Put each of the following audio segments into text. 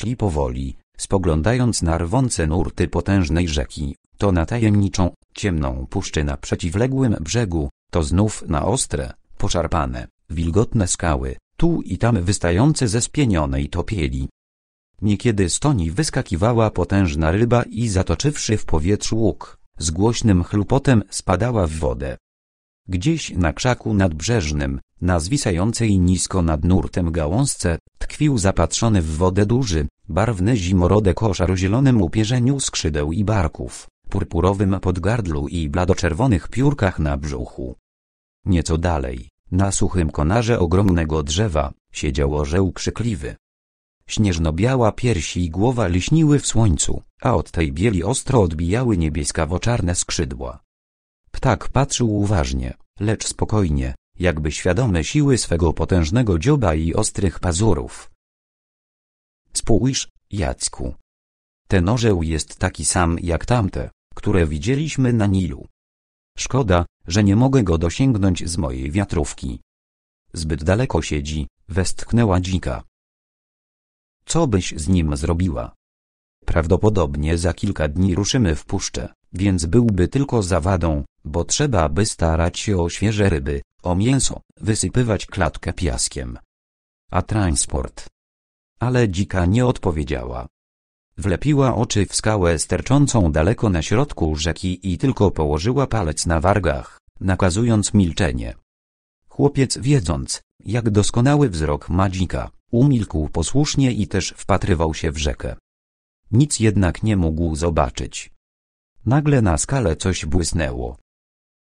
Szli powoli, spoglądając na rwące nurty potężnej rzeki, to na tajemniczą, ciemną puszczę na przeciwległym brzegu, to znów na ostre, poszarpane, wilgotne skały, tu i tam wystające ze spienionej topieli. Niekiedy z toni wyskakiwała potężna ryba i zatoczywszy w powietrzu łuk, z głośnym chlupotem spadała w wodę, Gdzieś na krzaku nadbrzeżnym, na zwisającej nisko nad nurtem gałązce, tkwił zapatrzony w wodę duży, barwny zimorodek o szarozielonym upierzeniu skrzydeł i barków, purpurowym podgardlu i bladoczerwonych piórkach na brzuchu. Nieco dalej, na suchym konarze ogromnego drzewa, siedział orzeł krzykliwy. Śnieżno-biała piersi i głowa liśniły w słońcu, a od tej bieli ostro odbijały niebieskawo-czarne skrzydła. Ptak patrzył uważnie, lecz spokojnie, jakby świadomy siły swego potężnego dzioba i ostrych pazurów. Spójrz, Jacku. Ten orzeł jest taki sam jak tamte, które widzieliśmy na Nilu. Szkoda, że nie mogę go dosięgnąć z mojej wiatrówki. Zbyt daleko siedzi, westchnęła dzika. Co byś z nim zrobiła? Prawdopodobnie za kilka dni ruszymy w puszczę. Więc byłby tylko zawadą, bo trzeba by starać się o świeże ryby, o mięso, wysypywać klatkę piaskiem. A transport? Ale dzika nie odpowiedziała. Wlepiła oczy w skałę sterczącą daleko na środku rzeki i tylko położyła palec na wargach, nakazując milczenie. Chłopiec wiedząc, jak doskonały wzrok ma dzika, umilkł posłusznie i też wpatrywał się w rzekę. Nic jednak nie mógł zobaczyć. Nagle na skale coś błysnęło.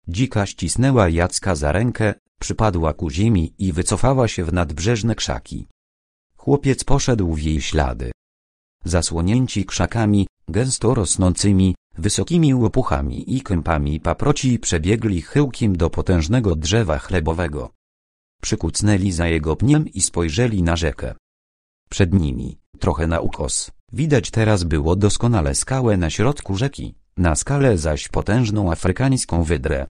Dzika ścisnęła Jacka za rękę, przypadła ku ziemi i wycofała się w nadbrzeżne krzaki. Chłopiec poszedł w jej ślady. Zasłonięci krzakami, gęsto rosnącymi, wysokimi łopuchami i kępami paproci przebiegli chyłkiem do potężnego drzewa chlebowego. Przykucnęli za jego pniem i spojrzeli na rzekę. Przed nimi, trochę na ukos, widać teraz było doskonale skałę na środku rzeki na skale zaś potężną afrykańską wydrę.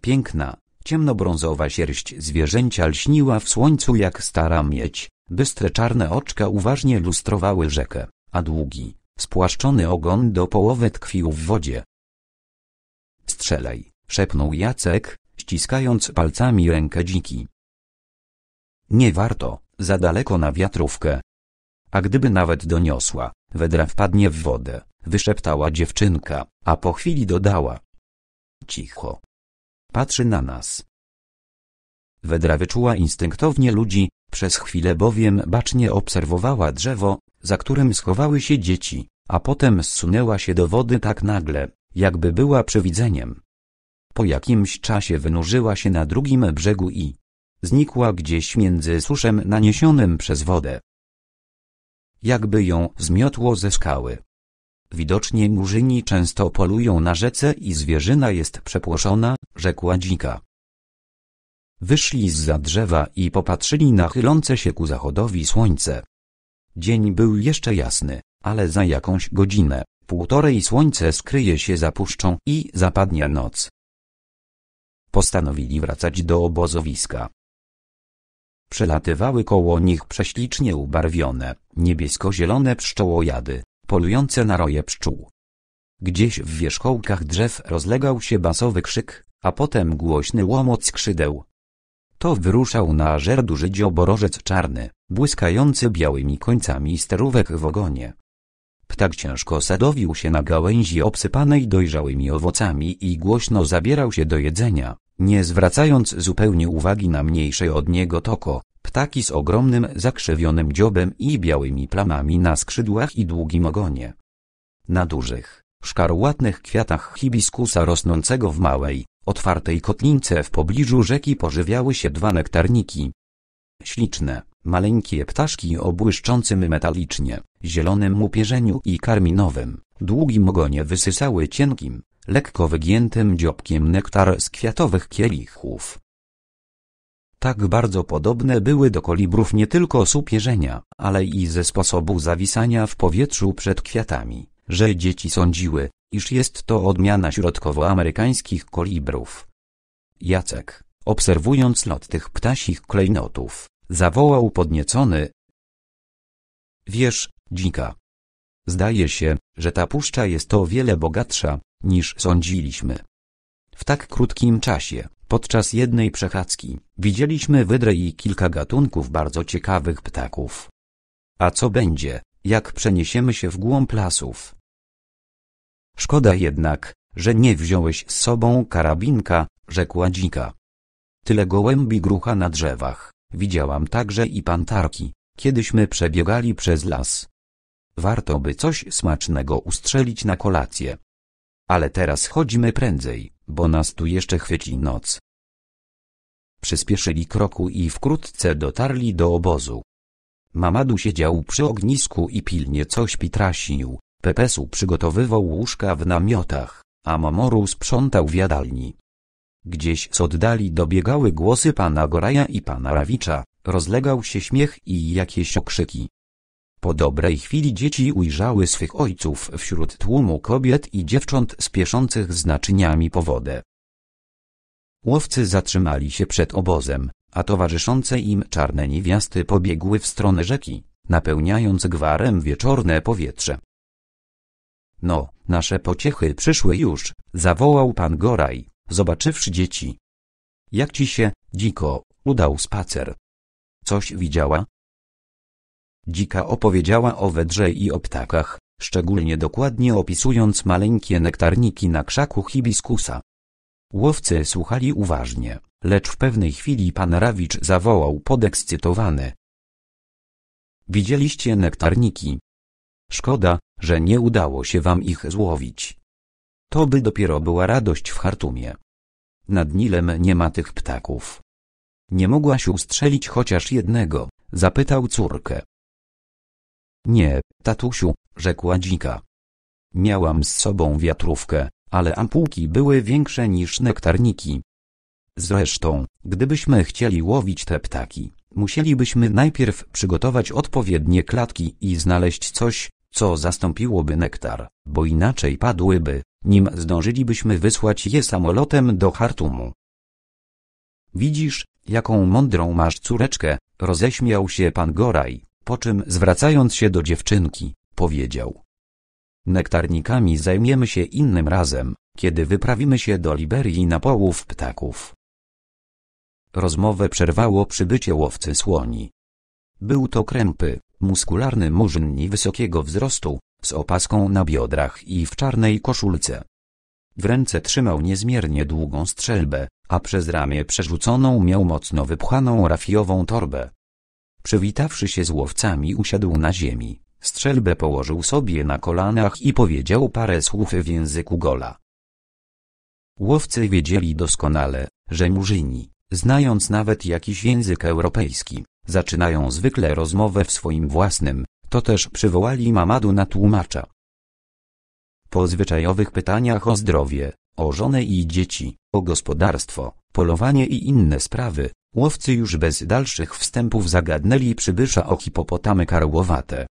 Piękna, ciemnobrązowa sierść zwierzęcia lśniła w słońcu jak stara miedź, bystre czarne oczka uważnie lustrowały rzekę, a długi, spłaszczony ogon do połowy tkwił w wodzie. Strzelaj, szepnął Jacek, ściskając palcami rękę dziki. Nie warto, za daleko na wiatrówkę. A gdyby nawet doniosła, wedra wpadnie w wodę wyszeptała dziewczynka, a po chwili dodała. Cicho. Patrzy na nas. Wedra wyczuła instynktownie ludzi, przez chwilę bowiem bacznie obserwowała drzewo, za którym schowały się dzieci, a potem zsunęła się do wody tak nagle, jakby była przewidzeniem. Po jakimś czasie wynurzyła się na drugim brzegu i znikła gdzieś między suszem naniesionym przez wodę. Jakby ją zmiotło ze skały. Widocznie murzyni często polują na rzece i zwierzyna jest przepłoszona, rzekła dzika. Wyszli za drzewa i popatrzyli na chylące się ku zachodowi słońce. Dzień był jeszcze jasny, ale za jakąś godzinę, półtorej słońce skryje się za puszczą i zapadnie noc. Postanowili wracać do obozowiska. Przelatywały koło nich prześlicznie ubarwione, niebiesko-zielone pszczołojady, polujące na roje pszczół. Gdzieś w wierzchołkach drzew rozlegał się basowy krzyk, a potem głośny łomot skrzydeł. To wyruszał na żer duży dzioborożec czarny, błyskający białymi końcami sterówek w ogonie. Ptak ciężko sadowił się na gałęzi obsypanej dojrzałymi owocami i głośno zabierał się do jedzenia, nie zwracając zupełnie uwagi na mniejsze od niego toko, Ptaki z ogromnym zakrzywionym dziobem i białymi plamami na skrzydłach i długim ogonie. Na dużych, szkarłatnych kwiatach hibiskusa rosnącego w małej, otwartej kotlince w pobliżu rzeki pożywiały się dwa nektarniki. Śliczne, maleńkie ptaszki o błyszczącym metalicznie, zielonym upierzeniu i karminowym, długim ogonie wysysały cienkim, lekko wygiętym dziobkiem nektar z kwiatowych kielichów. Tak bardzo podobne były do kolibrów nie tylko z upierzenia, ale i ze sposobu zawisania w powietrzu przed kwiatami, że dzieci sądziły, iż jest to odmiana środkowoamerykańskich kolibrów. Jacek, obserwując lot tych ptasich klejnotów, zawołał podniecony. Wiesz, dzika. Zdaje się, że ta puszcza jest o wiele bogatsza, niż sądziliśmy. W tak krótkim czasie Podczas jednej przechadzki widzieliśmy wydrę i kilka gatunków bardzo ciekawych ptaków. A co będzie, jak przeniesiemy się w głąb lasów? Szkoda jednak, że nie wziąłeś z sobą karabinka, rzekła dzika. Tyle gołębi grucha na drzewach, widziałam także i pantarki, kiedyśmy przebiegali przez las. Warto by coś smacznego ustrzelić na kolację. Ale teraz chodźmy prędzej bo nas tu jeszcze chwyci noc. Przyspieszyli kroku i wkrótce dotarli do obozu. Mamadu siedział przy ognisku i pilnie coś pitrasił, Pepesu przygotowywał łóżka w namiotach, a Mamoru sprzątał w jadalni. Gdzieś z oddali dobiegały głosy pana Goraja i pana Rawicza, rozlegał się śmiech i jakieś okrzyki. Po dobrej chwili dzieci ujrzały swych ojców wśród tłumu kobiet i dziewcząt spieszących z naczyniami po wodę. Łowcy zatrzymali się przed obozem, a towarzyszące im czarne niewiasty pobiegły w stronę rzeki, napełniając gwarem wieczorne powietrze. No, nasze pociechy przyszły już, zawołał pan Goraj, zobaczywszy dzieci. Jak ci się, dziko, udał spacer? Coś widziała? Dzika opowiedziała o wedrze i o ptakach, szczególnie dokładnie opisując maleńkie nektarniki na krzaku hibiskusa. Łowcy słuchali uważnie, lecz w pewnej chwili pan Rawicz zawołał podekscytowany. Widzieliście nektarniki? Szkoda, że nie udało się wam ich złowić. To by dopiero była radość w Hartumie. Nad Nilem nie ma tych ptaków. Nie mogłaś ustrzelić chociaż jednego, zapytał córkę. Nie, tatusiu, rzekła dzika. Miałam z sobą wiatrówkę, ale ampułki były większe niż nektarniki. Zresztą, gdybyśmy chcieli łowić te ptaki, musielibyśmy najpierw przygotować odpowiednie klatki i znaleźć coś, co zastąpiłoby nektar, bo inaczej padłyby, nim zdążylibyśmy wysłać je samolotem do Hartumu. Widzisz, jaką mądrą masz córeczkę, roześmiał się pan Goraj po czym zwracając się do dziewczynki, powiedział. Nektarnikami zajmiemy się innym razem, kiedy wyprawimy się do Liberii na połów ptaków. Rozmowę przerwało przybycie łowcy słoni. Był to krępy, muskularny murzyn niewysokiego wzrostu, z opaską na biodrach i w czarnej koszulce. W ręce trzymał niezmiernie długą strzelbę, a przez ramię przerzuconą miał mocno wypchaną rafiową torbę. Przywitawszy się z łowcami usiadł na ziemi, strzelbę położył sobie na kolanach i powiedział parę słów w języku gola. Łowcy wiedzieli doskonale, że murzyni, znając nawet jakiś język europejski, zaczynają zwykle rozmowę w swoim własnym, to też przywołali Mamadu na tłumacza. Po zwyczajowych pytaniach o zdrowie, o żonę i dzieci, o gospodarstwo, polowanie i inne sprawy, Łowcy już bez dalszych wstępów zagadnęli przybysza o hipopotamy karłowate.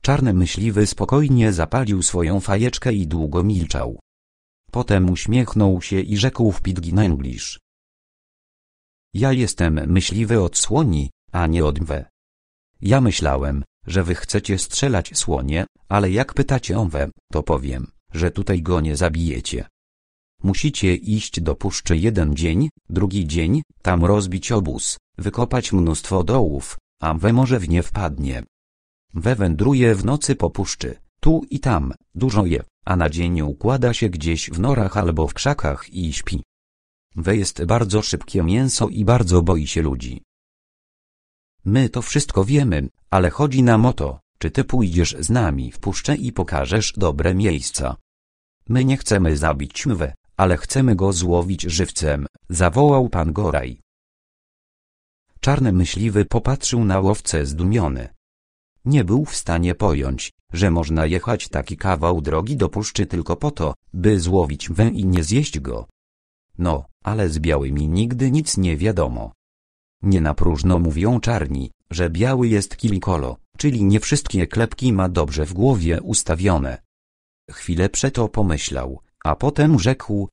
Czarny myśliwy spokojnie zapalił swoją fajeczkę i długo milczał. Potem uśmiechnął się i rzekł w Pidgin English. Ja jestem myśliwy od słoni, a nie od mwe. Ja myślałem, że wy chcecie strzelać słonie, ale jak pytacie o mwe, to powiem, że tutaj go nie zabijecie. Musicie iść do puszczy jeden dzień, drugi dzień, tam rozbić obóz, wykopać mnóstwo dołów, a we może w nie wpadnie. We wędruje w nocy po puszczy, tu i tam, dużo je, a na dzień układa się gdzieś w norach albo w krzakach i śpi. We jest bardzo szybkie mięso i bardzo boi się ludzi. My to wszystko wiemy, ale chodzi nam o to, czy ty pójdziesz z nami w puszczę i pokażesz dobre miejsca. My nie chcemy zabić mwe, ale chcemy go złowić żywcem, zawołał pan Goraj. Czarny myśliwy popatrzył na łowcę zdumiony. Nie był w stanie pojąć, że można jechać taki kawał drogi do puszczy tylko po to, by złowić wę i nie zjeść go. No, ale z białymi nigdy nic nie wiadomo. Nie na próżno mówią czarni, że biały jest kilikolo, czyli nie wszystkie klepki ma dobrze w głowie ustawione. Chwilę przeto pomyślał, a potem rzekł: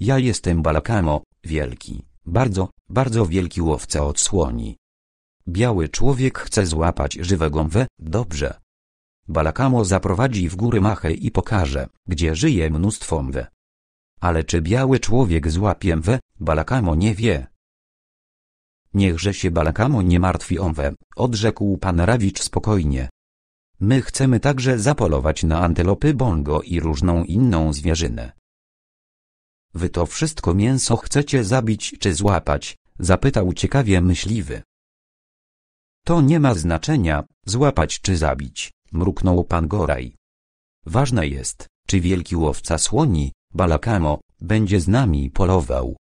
Ja jestem Balakamo, wielki, bardzo, bardzo wielki łowca od słoni. Biały człowiek chce złapać żywego mwe, dobrze. Balakamo zaprowadzi w góry machę i pokaże, gdzie żyje mnóstwo mwe. Ale czy biały człowiek złapie mwe, Balakamo nie wie. Niechże się Balakamo nie martwi o mwe, odrzekł pan Rawicz spokojnie. My chcemy także zapolować na antylopy bongo i różną inną zwierzynę. Wy to wszystko mięso chcecie zabić czy złapać? Zapytał ciekawie myśliwy. To nie ma znaczenia, złapać czy zabić, mruknął pan Goraj. Ważne jest, czy wielki łowca słoni, Balakamo, będzie z nami polował.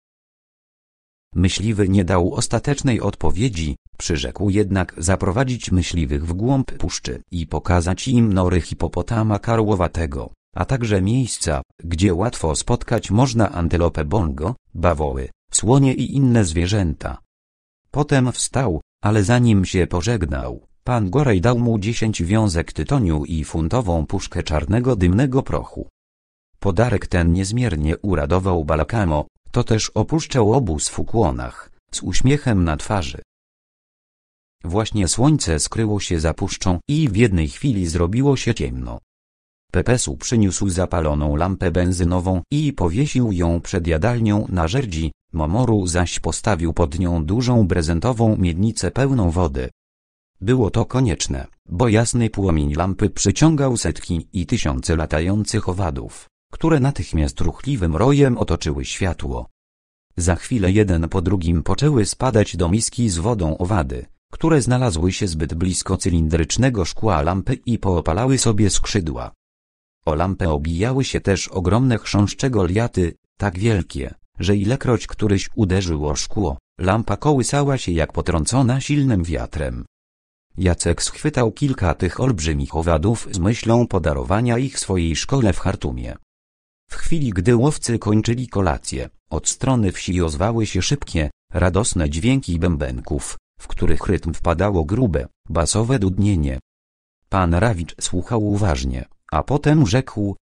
Myśliwy nie dał ostatecznej odpowiedzi, Przyrzekł jednak zaprowadzić myśliwych w głąb puszczy i pokazać im nory hipopotama karłowatego, a także miejsca, gdzie łatwo spotkać można antylopę bongo, bawoły, słonie i inne zwierzęta. Potem wstał, ale zanim się pożegnał, pan Gorej dał mu dziesięć wiązek tytoniu i funtową puszkę czarnego dymnego prochu. Podarek ten niezmiernie uradował Balakamo, to też opuszczał obóz w ukłonach, z uśmiechem na twarzy. Właśnie słońce skryło się za puszczą i w jednej chwili zrobiło się ciemno. Pepesu przyniósł zapaloną lampę benzynową i powiesił ją przed jadalnią na żerdzi, Momoru zaś postawił pod nią dużą prezentową miednicę pełną wody. Było to konieczne, bo jasny płomień lampy przyciągał setki i tysiące latających owadów, które natychmiast ruchliwym rojem otoczyły światło. Za chwilę jeden po drugim poczęły spadać do miski z wodą owady, które znalazły się zbyt blisko cylindrycznego szkła lampy i poopalały sobie skrzydła. O lampę obijały się też ogromne chrząszcze goliaty, tak wielkie, że ilekroć któryś uderzył o szkło, lampa kołysała się jak potrącona silnym wiatrem. Jacek schwytał kilka tych olbrzymich owadów z myślą podarowania ich swojej szkole w Hartumie. W chwili gdy łowcy kończyli kolację, od strony wsi ozwały się szybkie, radosne dźwięki bębenków, w których rytm wpadało grube, basowe dudnienie. Pan Rawicz słuchał uważnie, a potem rzekł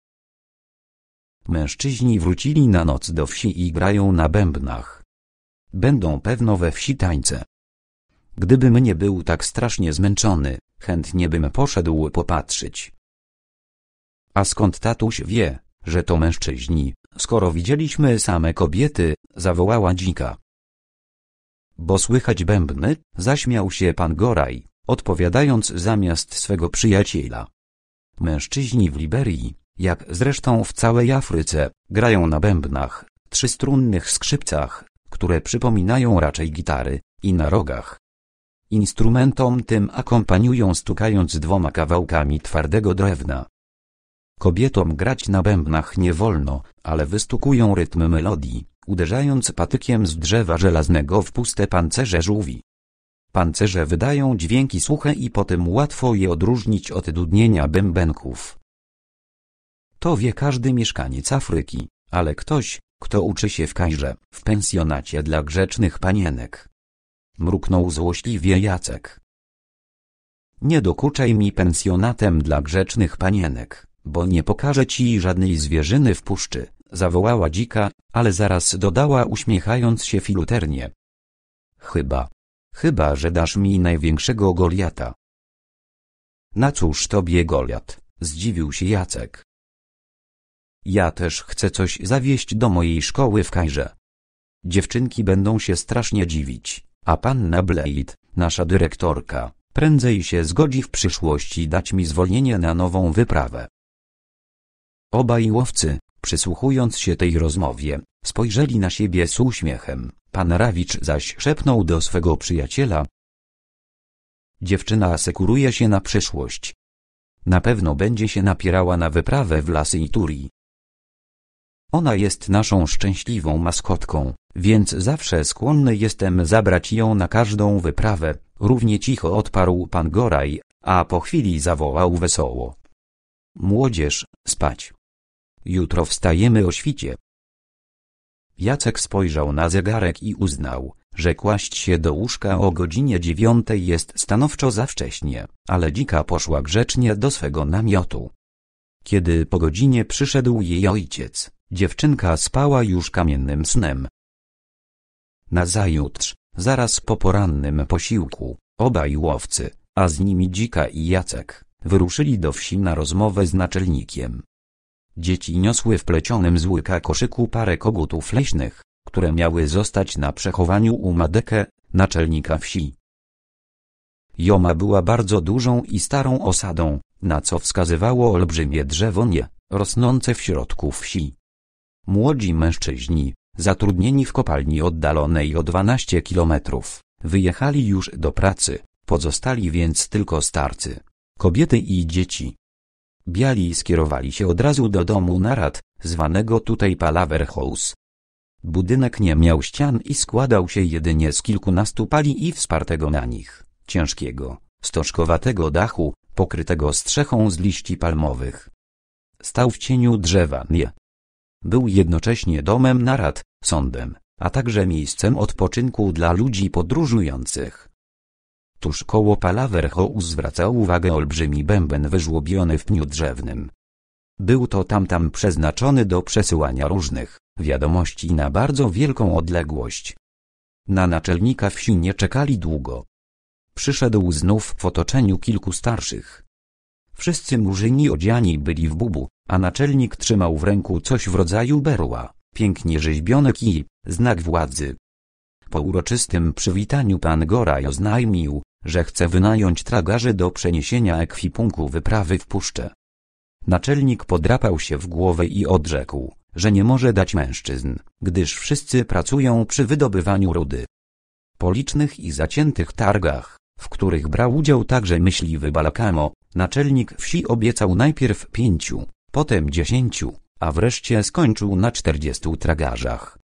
Mężczyźni wrócili na noc do wsi i grają na bębnach. Będą pewno we wsi tańce. Gdybym nie był tak strasznie zmęczony, chętnie bym poszedł popatrzeć. A skąd tatuś wie, że to mężczyźni, skoro widzieliśmy same kobiety, zawołała dzika bo słychać bębny, zaśmiał się pan Goraj, odpowiadając zamiast swego przyjaciela. Mężczyźni w Liberii, jak zresztą w całej Afryce, grają na bębnach, trzystrunnych skrzypcach, które przypominają raczej gitary, i na rogach. Instrumentom tym akompaniują stukając dwoma kawałkami twardego drewna. Kobietom grać na bębnach nie wolno, ale wystukują rytm melodii uderzając patykiem z drzewa żelaznego w puste pancerze żółwi. Pancerze wydają dźwięki suche i potem łatwo je odróżnić od dudnienia bębenków. To wie każdy mieszkaniec Afryki, ale ktoś, kto uczy się w Kajrze, w pensjonacie dla grzecznych panienek. Mruknął złośliwie Jacek. Nie dokuczaj mi pensjonatem dla grzecznych panienek, bo nie pokażę ci żadnej zwierzyny w puszczy, zawołała dzika, ale zaraz dodała uśmiechając się filuternie. Chyba. Chyba, że dasz mi największego Goliata. Na cóż tobie Goliat, zdziwił się Jacek. Ja też chcę coś zawieść do mojej szkoły w Kajrze. Dziewczynki będą się strasznie dziwić, a panna Blade, nasza dyrektorka, prędzej się zgodzi w przyszłości dać mi zwolnienie na nową wyprawę. Obaj łowcy, Przysłuchując się tej rozmowie, spojrzeli na siebie z uśmiechem, pan Rawicz zaś szepnął do swego przyjaciela. Dziewczyna asekuruje się na przyszłość. Na pewno będzie się napierała na wyprawę w lasy Iturii. Ona jest naszą szczęśliwą maskotką, więc zawsze skłonny jestem zabrać ją na każdą wyprawę, równie cicho odparł pan Goraj, a po chwili zawołał wesoło. Młodzież, spać. Jutro wstajemy o świcie. Jacek spojrzał na zegarek i uznał, że kłaść się do łóżka o godzinie dziewiątej jest stanowczo za wcześnie, ale dzika poszła grzecznie do swego namiotu. Kiedy po godzinie przyszedł jej ojciec, dziewczynka spała już kamiennym snem. Nazajutrz, zaraz po porannym posiłku, obaj łowcy, a z nimi dzika i Jacek, wyruszyli do wsi na rozmowę z naczelnikiem. Dzieci niosły w plecionym z łyka koszyku parę kogutów leśnych, które miały zostać na przechowaniu u Madekę, naczelnika wsi. Joma była bardzo dużą i starą osadą, na co wskazywało olbrzymie drzewo nie, rosnące w środku wsi. Młodzi mężczyźni, zatrudnieni w kopalni oddalonej o 12 kilometrów, wyjechali już do pracy, pozostali więc tylko starcy, kobiety i dzieci. Biali skierowali się od razu do domu narad, zwanego tutaj Palaver House. Budynek nie miał ścian i składał się jedynie z kilkunastu pali i wspartego na nich, ciężkiego, stożkowatego dachu, pokrytego strzechą z liści palmowych. Stał w cieniu drzewa nie. Był jednocześnie domem narad, sądem, a także miejscem odpoczynku dla ludzi podróżujących. Tuż koło Palaver House zwracał uwagę olbrzymi bęben wyżłobiony w pniu drzewnym. Był to tamtam przeznaczony do przesyłania różnych wiadomości na bardzo wielką odległość. Na naczelnika wsi nie czekali długo. Przyszedł znów w otoczeniu kilku starszych. Wszyscy murzyni odziani byli w bubu, a naczelnik trzymał w ręku coś w rodzaju berła, pięknie rzeźbiony kij, znak władzy. Po uroczystym przywitaniu pan Goraj oznajmił, że chce wynająć tragarzy do przeniesienia ekwipunku wyprawy w puszczę. Naczelnik podrapał się w głowę i odrzekł, że nie może dać mężczyzn, gdyż wszyscy pracują przy wydobywaniu rudy. Po licznych i zaciętych targach, w których brał udział także myśliwy Balakamo, naczelnik wsi obiecał najpierw pięciu, potem dziesięciu, a wreszcie skończył na czterdziestu tragarzach.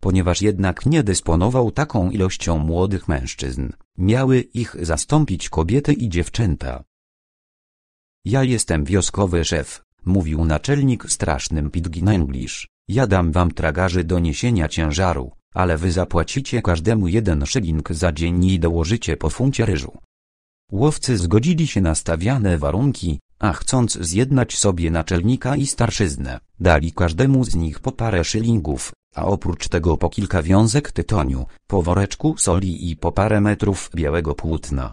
Ponieważ jednak nie dysponował taką ilością młodych mężczyzn, miały ich zastąpić kobiety i dziewczęta. Ja jestem wioskowy szef, mówił naczelnik strasznym Pidgin English. Ja dam wam tragarzy do niesienia ciężaru, ale wy zapłacicie każdemu jeden szyling za dzień i dołożycie po funcie ryżu. Łowcy zgodzili się na stawiane warunki, a chcąc zjednać sobie naczelnika i starszyznę, dali każdemu z nich po parę szylingów, a oprócz tego po kilka wiązek tytoniu, po woreczku soli i po parę metrów białego płótna.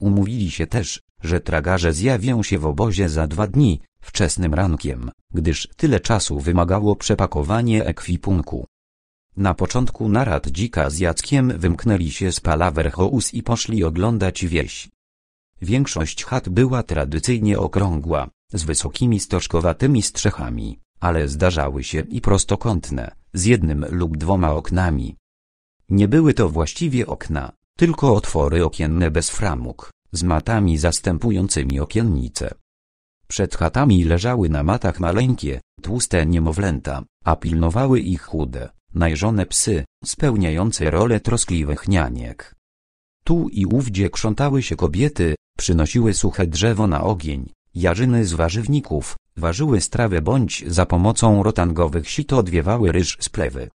Umówili się też, że tragarze zjawią się w obozie za dwa dni, wczesnym rankiem, gdyż tyle czasu wymagało przepakowanie ekwipunku. Na początku narad dzika z Jackiem wymknęli się z Palaverhouse i poszli oglądać wieś. Większość chat była tradycyjnie okrągła, z wysokimi stożkowatymi strzechami, ale zdarzały się i prostokątne, z jednym lub dwoma oknami. Nie były to właściwie okna, tylko otwory okienne bez framug, z matami zastępującymi okiennice. Przed chatami leżały na matach maleńkie, tłuste niemowlęta, a pilnowały ich chude, najżone psy, spełniające rolę troskliwych nianiek. Tu i ówdzie krzątały się kobiety, przynosiły suche drzewo na ogień, jarzyny z warzywników, Ważyły strawę bądź za pomocą rotangowych sit odwiewały ryż z plewy.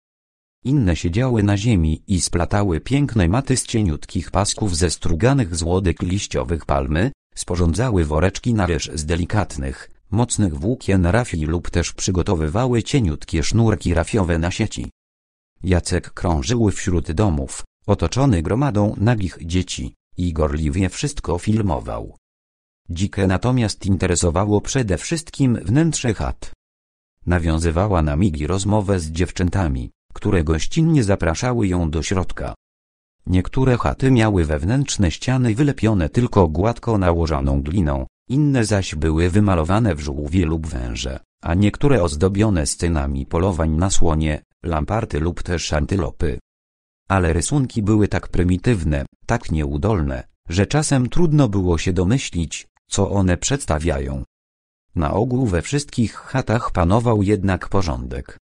Inne siedziały na ziemi i splatały piękne maty z cieniutkich pasków ze struganych z łodyg liściowych palmy, sporządzały woreczki na ryż z delikatnych, mocnych włókien rafii lub też przygotowywały cieniutkie sznurki rafiowe na sieci. Jacek krążył wśród domów, otoczony gromadą nagich dzieci, i gorliwie wszystko filmował. Dzikę natomiast interesowało przede wszystkim wnętrze chat. Nawiązywała na migi rozmowę z dziewczętami, które gościnnie zapraszały ją do środka. Niektóre chaty miały wewnętrzne ściany wylepione tylko gładko nałożoną gliną, inne zaś były wymalowane w żółwie lub węże, a niektóre ozdobione scenami polowań na słonie, lamparty lub też antylopy. Ale rysunki były tak prymitywne, tak nieudolne, że czasem trudno było się domyślić, co one przedstawiają. Na ogół we wszystkich chatach panował jednak porządek.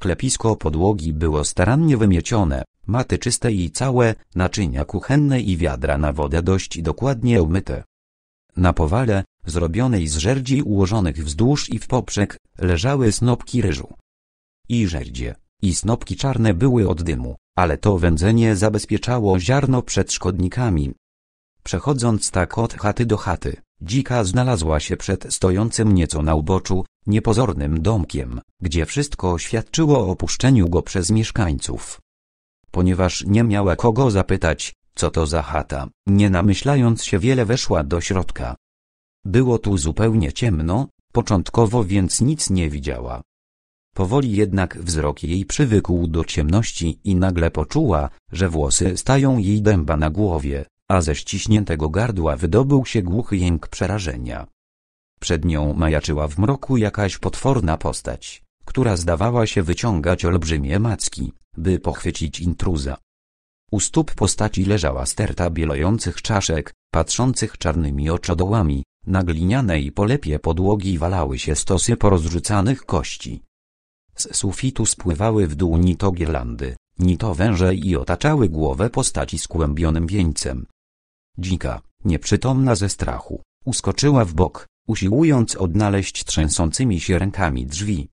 Klepisko podłogi było starannie wymiecione, maty czyste i całe, naczynia kuchenne i wiadra na wodę dość dokładnie umyte. Na powale, zrobionej z żerdzi ułożonych wzdłuż i w poprzek, leżały snopki ryżu. I żerdzie, i snopki czarne były od dymu, ale to wędzenie zabezpieczało ziarno przed szkodnikami. Przechodząc tak od chaty do chaty, Dzika znalazła się przed stojącym nieco na uboczu, niepozornym domkiem, gdzie wszystko świadczyło o opuszczeniu go przez mieszkańców. Ponieważ nie miała kogo zapytać, co to za chata, nie namyślając się wiele weszła do środka. Było tu zupełnie ciemno, początkowo więc nic nie widziała. Powoli jednak wzrok jej przywykł do ciemności i nagle poczuła, że włosy stają jej dęba na głowie a ze ściśniętego gardła wydobył się głuchy jęk przerażenia. Przed nią majaczyła w mroku jakaś potworna postać, która zdawała się wyciągać olbrzymie macki, by pochwycić intruza. U stóp postaci leżała sterta bielojących czaszek, patrzących czarnymi oczodołami, na glinianej polepie podłogi walały się stosy porozrzucanych kości. Z sufitu spływały w dół ni to girlandy, ni to węże i otaczały głowę postaci skłębionym wieńcem. Dzika, nieprzytomna ze strachu, uskoczyła w bok, usiłując odnaleźć trzęsącymi się rękami drzwi.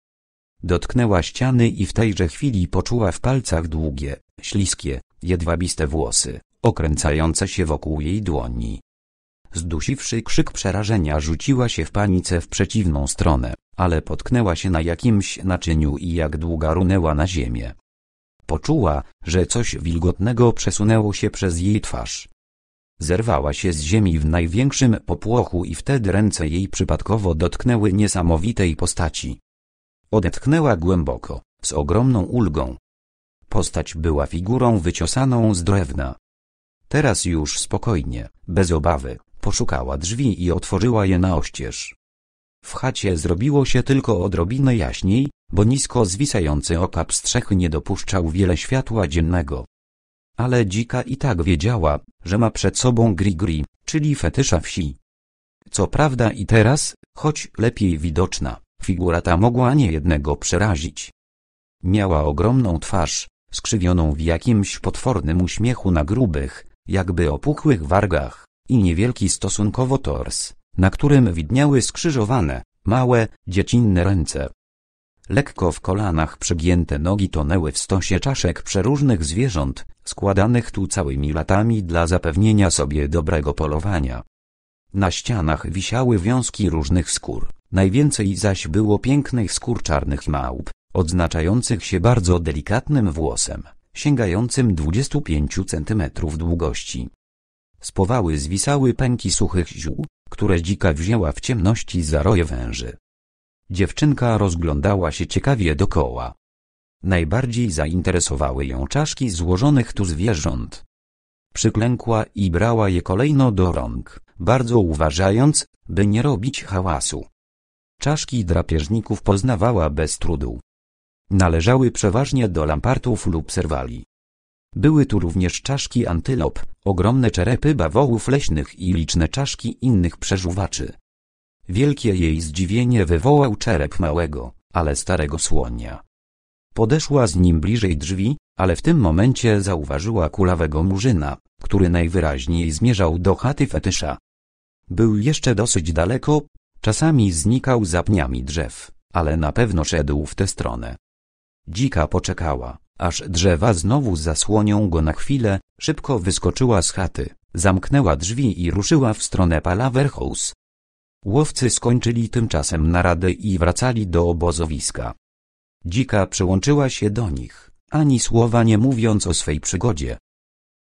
Dotknęła ściany i w tejże chwili poczuła w palcach długie, śliskie, jedwabiste włosy, okręcające się wokół jej dłoni. Zdusiwszy krzyk przerażenia rzuciła się w panice w przeciwną stronę, ale potknęła się na jakimś naczyniu i jak długa runęła na ziemię. Poczuła, że coś wilgotnego przesunęło się przez jej twarz, Zerwała się z ziemi w największym popłochu i wtedy ręce jej przypadkowo dotknęły niesamowitej postaci. Odetchnęła głęboko, z ogromną ulgą. Postać była figurą wyciosaną z drewna. Teraz już spokojnie, bez obawy, poszukała drzwi i otworzyła je na oścież. W chacie zrobiło się tylko odrobinę jaśniej, bo nisko zwisający okap strzechy nie dopuszczał wiele światła dziennego ale dzika i tak wiedziała, że ma przed sobą Grigri, czyli fetysza wsi. Co prawda i teraz, choć lepiej widoczna, figura ta mogła niejednego przerazić. Miała ogromną twarz, skrzywioną w jakimś potwornym uśmiechu na grubych, jakby opuchłych wargach, i niewielki stosunkowo tors, na którym widniały skrzyżowane, małe, dziecinne ręce. Lekko w kolanach przegięte nogi tonęły w stosie czaszek przeróżnych zwierząt, składanych tu całymi latami dla zapewnienia sobie dobrego polowania. Na ścianach wisiały wiązki różnych skór, najwięcej zaś było pięknych skór czarnych małp, odznaczających się bardzo delikatnym włosem, sięgającym 25 cm długości. Spowały zwisały pęki suchych ziół, które dzika wzięła w ciemności za roje węży. Dziewczynka rozglądała się ciekawie dokoła. Najbardziej zainteresowały ją czaszki złożonych tu zwierząt. Przyklękła i brała je kolejno do rąk, bardzo uważając, by nie robić hałasu. Czaszki drapieżników poznawała bez trudu. Należały przeważnie do lampartów lub serwali. Były tu również czaszki antylop, ogromne czerepy bawołów leśnych i liczne czaszki innych przeżuwaczy. Wielkie jej zdziwienie wywołał czerep małego, ale starego słonia. Podeszła z nim bliżej drzwi, ale w tym momencie zauważyła kulawego murzyna, który najwyraźniej zmierzał do chaty fetysza. Był jeszcze dosyć daleko, czasami znikał za pniami drzew, ale na pewno szedł w tę stronę. Dzika poczekała, aż drzewa znowu zasłonią go na chwilę, szybko wyskoczyła z chaty, zamknęła drzwi i ruszyła w stronę Palaver House, Łowcy skończyli tymczasem naradę i wracali do obozowiska. Dzika przyłączyła się do nich, ani słowa nie mówiąc o swej przygodzie.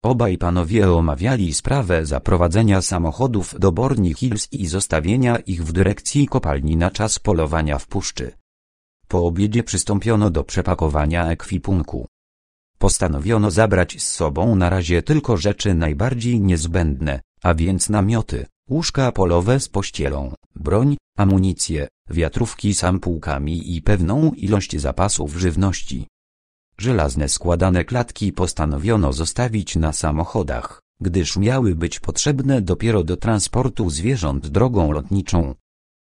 Obaj panowie omawiali sprawę zaprowadzenia samochodów do Borni Hills i zostawienia ich w dyrekcji kopalni na czas polowania w puszczy. Po obiedzie przystąpiono do przepakowania ekwipunku. Postanowiono zabrać z sobą na razie tylko rzeczy najbardziej niezbędne, a więc namioty łóżka polowe z pościelą, broń, amunicję, wiatrówki z ampułkami i pewną ilość zapasów żywności. Żelazne składane klatki postanowiono zostawić na samochodach, gdyż miały być potrzebne dopiero do transportu zwierząt drogą lotniczą.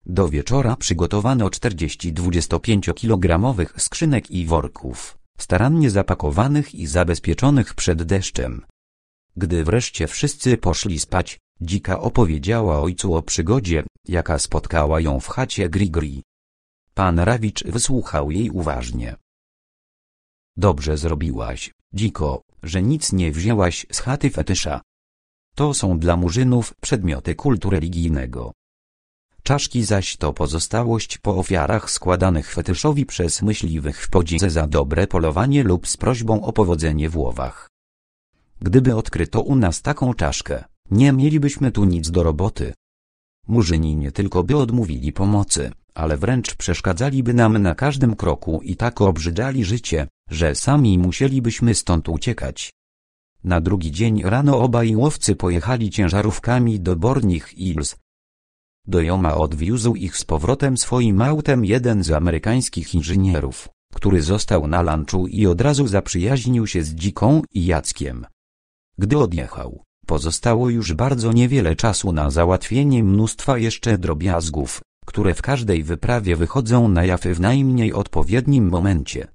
Do wieczora przygotowano 40 25-kilogramowych skrzynek i worków, starannie zapakowanych i zabezpieczonych przed deszczem. Gdy wreszcie wszyscy poszli spać, Dzika opowiedziała ojcu o przygodzie, jaka spotkała ją w chacie Grigri. Pan Rawicz wysłuchał jej uważnie. Dobrze zrobiłaś, dziko, że nic nie wzięłaś z chaty fetysza. To są dla murzynów przedmioty kultu religijnego. Czaszki zaś to pozostałość po ofiarach składanych fetyszowi przez myśliwych w podzięce za dobre polowanie lub z prośbą o powodzenie w łowach. Gdyby odkryto u nas taką czaszkę, nie mielibyśmy tu nic do roboty. Murzyni nie tylko by odmówili pomocy, ale wręcz przeszkadzaliby nam na każdym kroku i tak obrzydzali życie, że sami musielibyśmy stąd uciekać. Na drugi dzień rano obaj łowcy pojechali ciężarówkami do Bornich Hills. Dojoma odwiózł ich z powrotem swoim autem jeden z amerykańskich inżynierów, który został na lunchu i od razu zaprzyjaźnił się z Dziką i Jackiem. Gdy odjechał, Pozostało już bardzo niewiele czasu na załatwienie mnóstwa jeszcze drobiazgów, które w każdej wyprawie wychodzą na jaw w najmniej odpowiednim momencie.